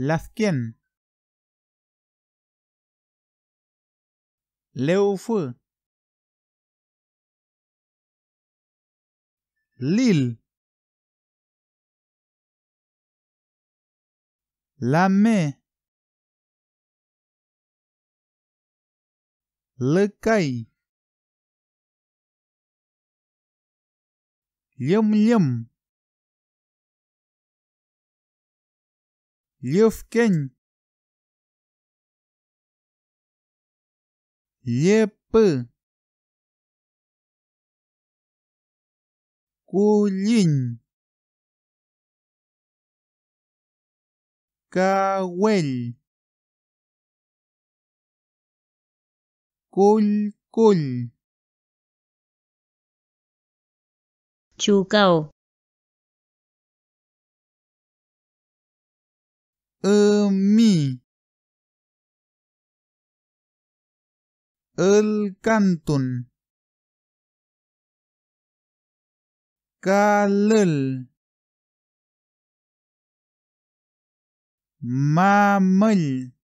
Lafken. Léofeu. Lille. La main. Le caille. Yum yum. 刘福根、李波、孔林、高伟、孔孔、朱高。me الكانتون kalal mamal